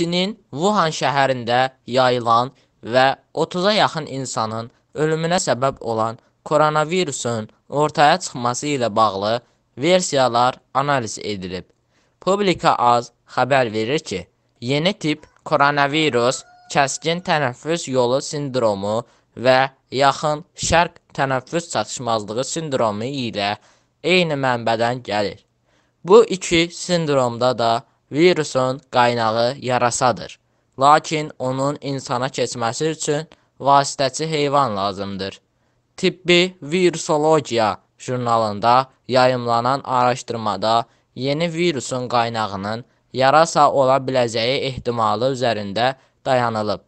Çinin Wuhan şəhərində yayılan və 30-a yaxın insanın ölümünə səbəb olan koronavirusun ortaya çıxması ilə bağlı versiyalar analiz edilib. Publika az xəbər verir ki, yeni tip koronavirus kəskin tənəffüs yolu sindromu və yaxın şərq tənəffüs çatışmazlığı sindromu ilə eyni mənbədən gəlir. Bu iki sindromda da Virusun qaynağı yarasadır, lakin onun insana keçməsi üçün vasitəçi heyvan lazımdır. Tibbi Virusologiya jurnalında yayımlanan araşdırmada yeni virusun qaynağının yarasa ola biləcəyi ehtimalı üzərində dayanılıb.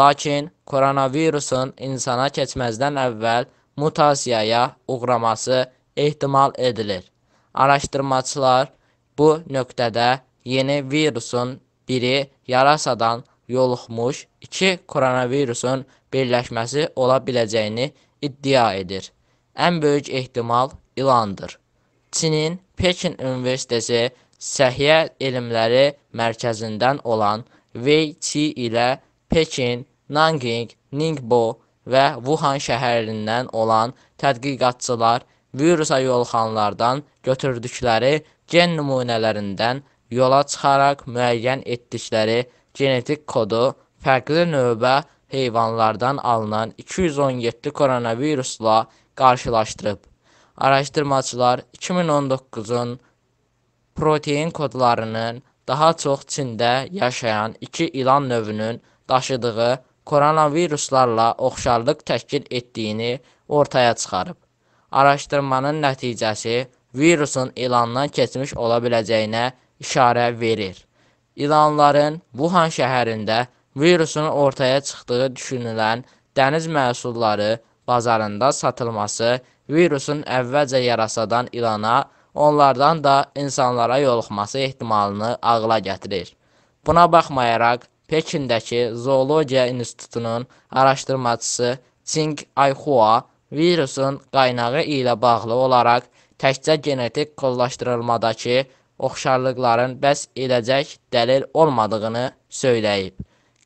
Lakin koronavirusun insana keçməzdən əvvəl mutasiyaya uğraması ehtimal edilir. Araşdırmaçılar bu nöqtədə yeni virusun biri yarasadan yoluxmuş iki koronavirusun birləşməsi ola biləcəyini iddia edir. Ən böyük ehtimal ilandır. Çinin Pekin Universiteti Səhiyyə Elmləri Mərkəzindən olan Wei Qi ilə Pekin, Nanking, Ningbo və Wuhan şəhərindən olan tədqiqatçılar virusa yoluxanlardan götürdükləri gen nümunələrindən yola çıxaraq müəyyən etdikləri genetik kodu fərqli növbə heyvanlardan alınan 217 koronavirusla qarşılaşdırıb. Araşdırmaçılar 2019-un protein kodlarının daha çox Çində yaşayan iki ilan növünün daşıdığı koronaviruslarla oxşarlıq təşkil etdiyini ortaya çıxarıb. Araşdırmanın nəticəsi virusun ilandan keçmiş ola biləcəyinə işarə verir. İranların Wuhan şəhərində virusun ortaya çıxdığı düşünülən dəniz məhsulları bazarında satılması virusun əvvəlcə yarasadan İrana, onlardan da insanlara yoluxması ehtimalını ağla gətirir. Buna baxmayaraq, Pekindəki Zoologiya İnstitutunun araşdırmaçısı Tsing Ayhua virusun qaynağı ilə bağlı olaraq təkcə genetik kodlaşdırılmadakı oxşarlıqların bəs edəcək dəlil olmadığını söyləyib.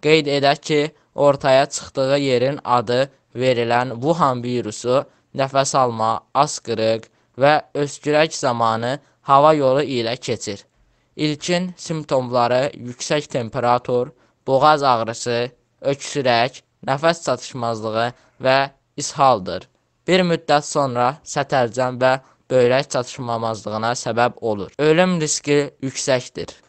Qeyd edək ki, ortaya çıxdığı yerin adı verilən Wuhan virusu nəfəs alma, asqırıq və öskürək zamanı hava yolu ilə keçir. İlkin simptomları yüksək temperatur, boğaz ağrısı, öksürək, nəfəs çatışmazlığı və ishaldır. Bir müddət sonra sətəlcəm və böyrək çatışmamazlığına səbəb olur. Ölüm riski yüksəkdir.